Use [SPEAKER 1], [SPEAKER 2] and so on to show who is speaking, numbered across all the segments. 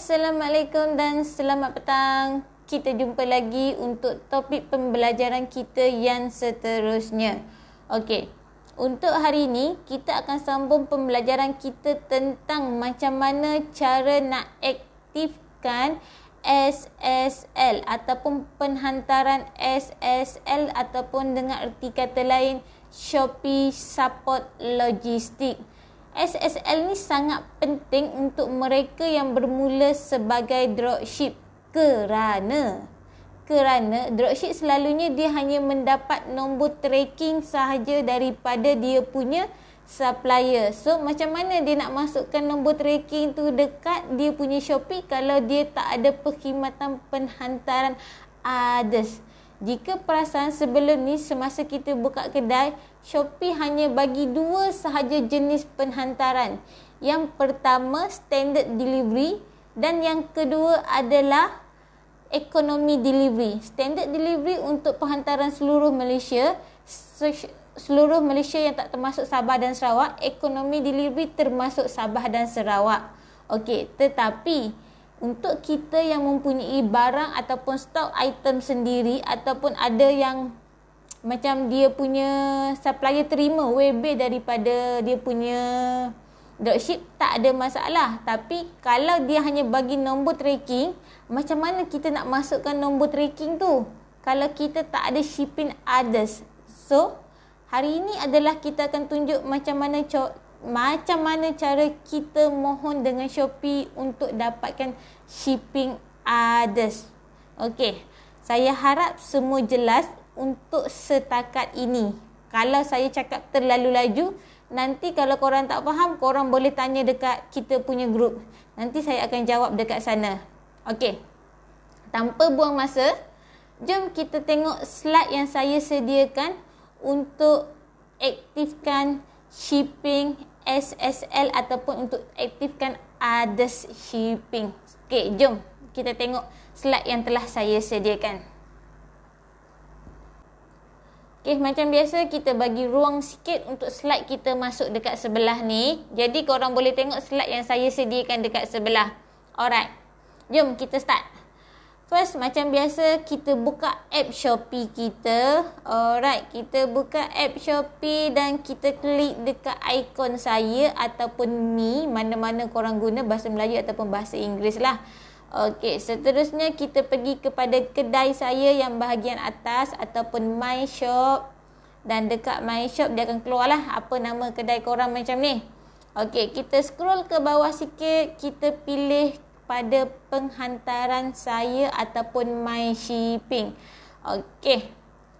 [SPEAKER 1] Assalamualaikum dan selamat petang. Kita jumpa lagi untuk topik pembelajaran kita yang seterusnya. Okey. Untuk hari ini, kita akan sambung pembelajaran kita tentang macam mana cara nak aktifkan SSL ataupun penghantaran SSL ataupun dengan erti kata lain Shopee Support Logistik. SSL ni sangat penting untuk mereka yang bermula sebagai dropship kerana kerana dropship selalunya dia hanya mendapat nombor tracking sahaja daripada dia punya supplier. So macam mana dia nak masukkan nombor tracking tu dekat dia punya Shopee kalau dia tak ada perkhidmatan penghantaran others. Uh, jika perasan sebelum ni semasa kita buka kedai, Shopee hanya bagi dua sahaja jenis penghantaran. Yang pertama standard delivery dan yang kedua adalah ekonomi delivery. Standard delivery untuk penghantaran seluruh Malaysia, seluruh Malaysia yang tak termasuk Sabah dan Sarawak, Ekonomi delivery termasuk Sabah dan Sarawak. Okey, tetapi untuk kita yang mempunyai barang ataupun stok item sendiri ataupun ada yang macam dia punya supplier terima WB daripada dia punya dropship tak ada masalah tapi kalau dia hanya bagi nombor tracking macam mana kita nak masukkan nombor tracking tu kalau kita tak ada shipping others so hari ini adalah kita akan tunjuk macam mana macam mana cara kita mohon dengan Shopee untuk dapatkan shipping others. Okey, saya harap semua jelas untuk setakat ini. Kalau saya cakap terlalu laju, nanti kalau korang tak faham, korang boleh tanya dekat kita punya grup. Nanti saya akan jawab dekat sana. Okey, tanpa buang masa, jom kita tengok slide yang saya sediakan untuk aktifkan shipping SSL ataupun untuk aktifkan others shipping. Okey, jom kita tengok slide yang telah saya sediakan. Okey, macam biasa kita bagi ruang sikit untuk slide kita masuk dekat sebelah ni. Jadi korang boleh tengok slide yang saya sediakan dekat sebelah. Alright. Jom kita start. First macam biasa kita buka app Shopee kita. Alright, kita buka app Shopee dan kita klik dekat ikon saya ataupun me mana-mana korang guna bahasa Melayu ataupun bahasa Inggeris lah. Okey, seterusnya kita pergi kepada kedai saya yang bahagian atas ataupun my shop dan dekat my shop dia akan keluarlah apa nama kedai korang macam ni. Okey, kita scroll ke bawah sikit, kita pilih pada penghantaran saya ataupun my shipping. Okey.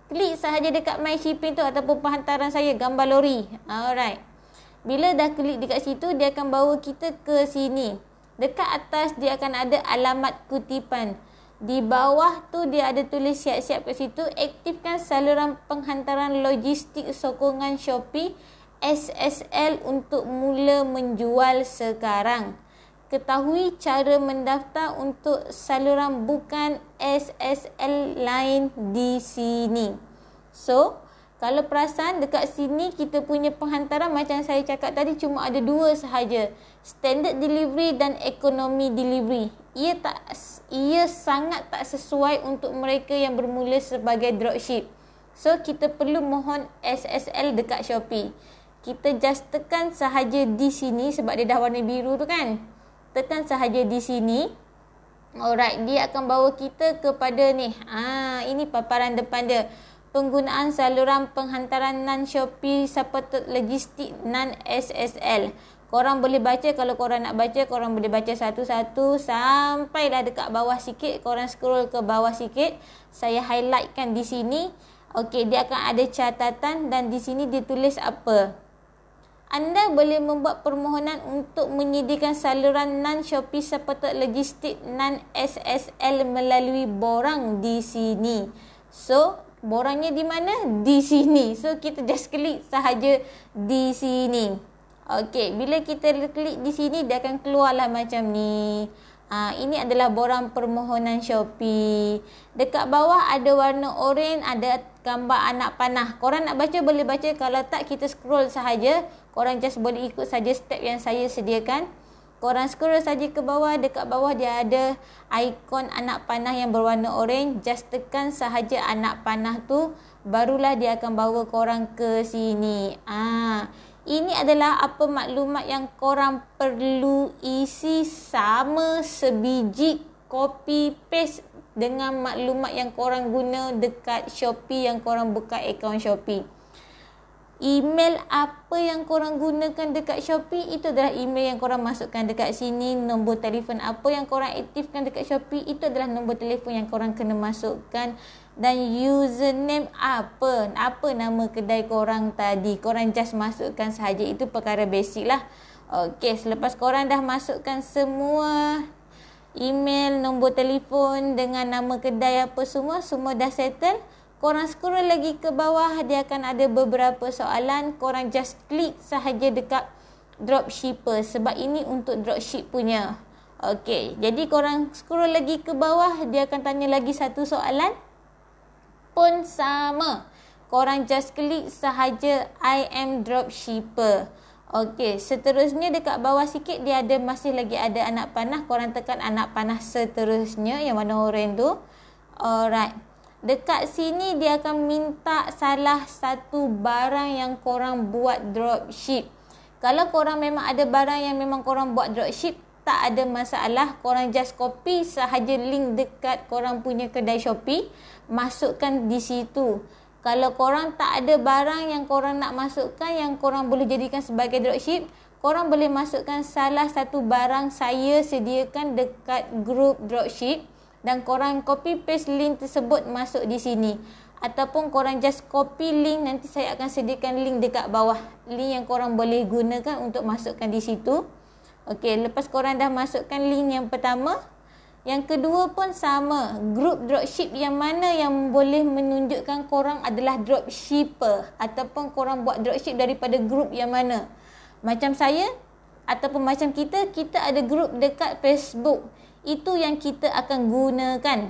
[SPEAKER 1] Klik sahaja dekat my shipping tu ataupun penghantaran saya gambar lori. Alright. Bila dah klik dekat situ dia akan bawa kita ke sini. Dekat atas dia akan ada alamat kutipan. Di bawah tu dia ada tulis siap-siap kat situ aktifkan saluran penghantaran logistik sokongan Shopee SSL untuk mula menjual sekarang ketahui cara mendaftar untuk saluran bukan SSL line di sini. So, kalau perasan dekat sini kita punya penghantaran macam saya cakap tadi cuma ada dua sahaja. Standard delivery dan economy delivery. Ia tak ia sangat tak sesuai untuk mereka yang bermula sebagai dropship. So, kita perlu mohon SSL dekat Shopee. Kita just tekan sahaja di sini sebab dia dah warna biru tu kan tekan sahaja di sini. Alright, dia akan bawa kita kepada ni. Ah, ini paparan depan dia. Penggunaan saluran penghantaran non-Shopee support logistik non-SSL. Korang boleh baca kalau korang nak baca, korang boleh baca satu-satu sampailah dekat bawah sikit, korang scroll ke bawah sikit. Saya highlightkan di sini. Okey, dia akan ada catatan dan di sini dia tulis apa? anda boleh membuat permohonan untuk menyediakan saluran non-Shopee seperti logistik non-SSL melalui borang di sini. So, borangnya di mana? Di sini. So, kita just klik sahaja di sini. Okey, bila kita klik di sini, dia akan keluarlah macam ni. Ha, ini adalah borang permohonan Shopee. Dekat bawah ada warna oranye, ada gambar anak panah. Korang nak baca boleh baca kalau tak kita scroll sahaja. Korang just boleh ikut saja step yang saya sediakan. Korang scroll saja ke bawah. Dekat bawah dia ada ikon anak panah yang berwarna orange. Just tekan sahaja anak panah tu. Barulah dia akan bawa korang ke sini. Ah, Ini adalah apa maklumat yang korang perlu isi sama sebiji copy paste dengan maklumat yang korang guna dekat Shopee yang korang buka akaun Shopee. Email apa yang korang gunakan dekat Shopee itu adalah email yang korang masukkan dekat sini. Nombor telefon apa yang korang aktifkan dekat Shopee itu adalah nombor telefon yang korang kena masukkan dan username apa apa nama kedai korang tadi korang just masukkan sahaja itu perkara basic lah Okey, selepas korang dah masukkan semua email, nombor telefon dengan nama kedai apa semua, semua dah settle. Korang scroll lagi ke bawah, dia akan ada beberapa soalan. Korang just klik sahaja dekat dropshipper sebab ini untuk dropship punya. Okey, jadi korang scroll lagi ke bawah, dia akan tanya lagi satu soalan. Pun sama. Korang just klik sahaja I am dropshipper. Okey, seterusnya dekat bawah sikit dia ada masih lagi ada anak panah. Korang tekan anak panah seterusnya yang warna oranye tu. Alright. Dekat sini dia akan minta salah satu barang yang korang buat dropship. Kalau korang memang ada barang yang memang korang buat dropship, tak ada masalah. Korang just copy sahaja link dekat korang punya kedai Shopee. Masukkan di situ. Kalau korang tak ada barang yang korang nak masukkan yang korang boleh jadikan sebagai dropship, korang boleh masukkan salah satu barang saya sediakan dekat grup dropship dan korang copy paste link tersebut masuk di sini. Ataupun korang just copy link nanti saya akan sediakan link dekat bawah. Link yang korang boleh gunakan untuk masukkan di situ. Okey, lepas korang dah masukkan link yang pertama, yang kedua pun sama. Group dropship yang mana yang boleh menunjukkan korang adalah dropshipper ataupun korang buat dropship daripada group yang mana. Macam saya ataupun macam kita, kita ada group dekat Facebook. Itu yang kita akan gunakan.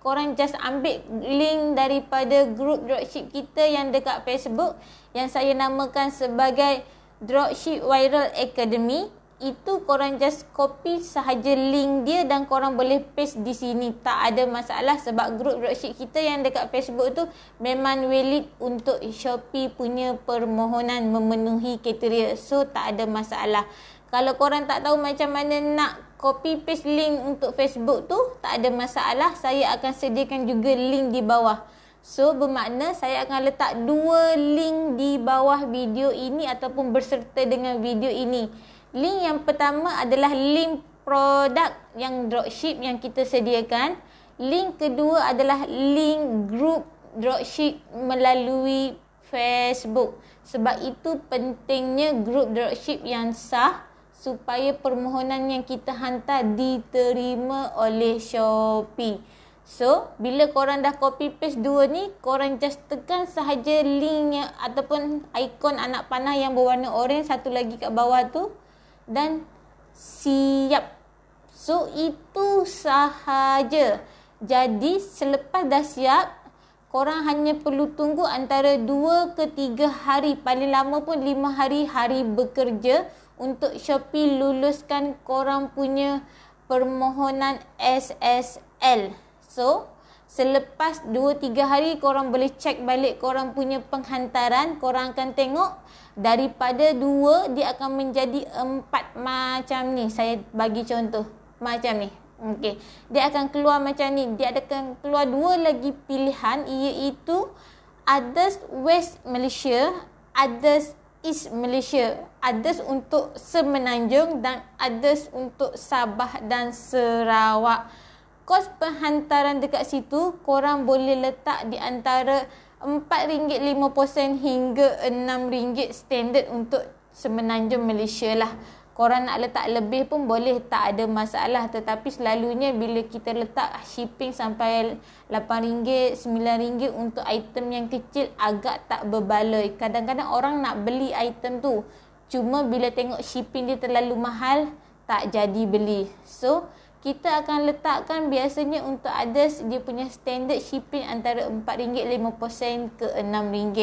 [SPEAKER 1] Korang just ambil link daripada group dropship kita yang dekat Facebook yang saya namakan sebagai Dropship Viral Academy itu korang just copy sahaja link dia dan korang boleh paste di sini. Tak ada masalah sebab group worksheet kita yang dekat Facebook tu memang valid untuk Shopee punya permohonan memenuhi kriteria. So tak ada masalah. Kalau korang tak tahu macam mana nak copy paste link untuk Facebook tu, tak ada masalah. Saya akan sediakan juga link di bawah. So bermakna saya akan letak dua link di bawah video ini ataupun berserta dengan video ini. Link yang pertama adalah link produk yang dropship yang kita sediakan. Link kedua adalah link group dropship melalui Facebook. Sebab itu pentingnya group dropship yang sah supaya permohonan yang kita hantar diterima oleh Shopee. So, bila korang dah copy paste dua ni, korang just tekan sahaja link ataupun ikon anak panah yang berwarna orange satu lagi kat bawah tu dan siap. So itu sahaja. Jadi selepas dah siap, korang hanya perlu tunggu antara 2 ke 3 hari, paling lama pun 5 hari hari bekerja untuk Shopee luluskan korang punya permohonan SSL. So, selepas 2-3 hari korang boleh cek balik korang punya penghantaran korang akan tengok daripada 2 dia akan menjadi 4 macam ni saya bagi contoh macam ni okey dia akan keluar macam ni dia akan keluar dua lagi pilihan iaitu others west malaysia others East Malaysia Others untuk Semenanjung Dan others untuk Sabah dan Sarawak kos penghantaran dekat situ korang boleh letak di antara RM4.50 hingga RM6 standard untuk semenanjung Malaysia lah. Korang nak letak lebih pun boleh tak ada masalah tetapi selalunya bila kita letak shipping sampai RM8, RM9 untuk item yang kecil agak tak berbaloi. Kadang-kadang orang nak beli item tu cuma bila tengok shipping dia terlalu mahal tak jadi beli. So kita akan letakkan biasanya untuk others dia punya standard shipping antara RM4.50 ke RM6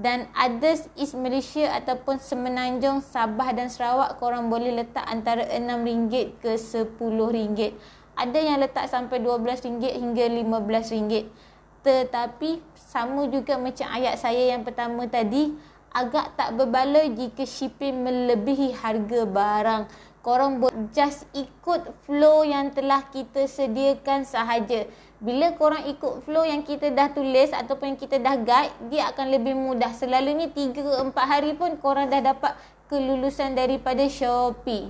[SPEAKER 1] dan others is Malaysia ataupun Semenanjung, Sabah dan Sarawak korang boleh letak antara RM6 ke RM10 ada yang letak sampai RM12 hingga RM15 tetapi sama juga macam ayat saya yang pertama tadi agak tak berbaloi jika shipping melebihi harga barang korang boleh just ikut flow yang telah kita sediakan sahaja. Bila korang ikut flow yang kita dah tulis ataupun yang kita dah guide, dia akan lebih mudah. Selalunya 3-4 hari pun korang dah dapat kelulusan daripada Shopee.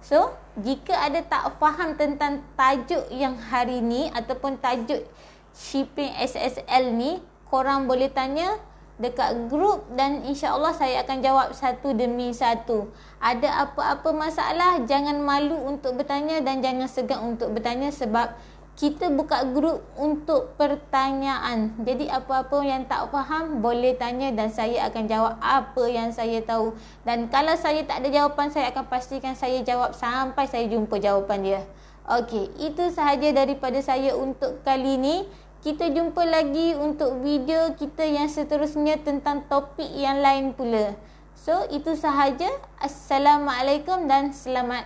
[SPEAKER 1] So, jika ada tak faham tentang tajuk yang hari ni ataupun tajuk shipping SSL ni, korang boleh tanya dekat grup dan insyaallah saya akan jawab satu demi satu. Ada apa-apa masalah jangan malu untuk bertanya dan jangan segan untuk bertanya sebab kita buka grup untuk pertanyaan. Jadi apa-apa yang tak faham boleh tanya dan saya akan jawab apa yang saya tahu. Dan kalau saya tak ada jawapan saya akan pastikan saya jawab sampai saya jumpa jawapan dia. Okey, itu sahaja daripada saya untuk kali ini. Kita jumpa lagi untuk video kita yang seterusnya tentang topik yang lain pula. So, itu sahaja. Assalamualaikum dan selamat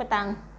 [SPEAKER 1] petang.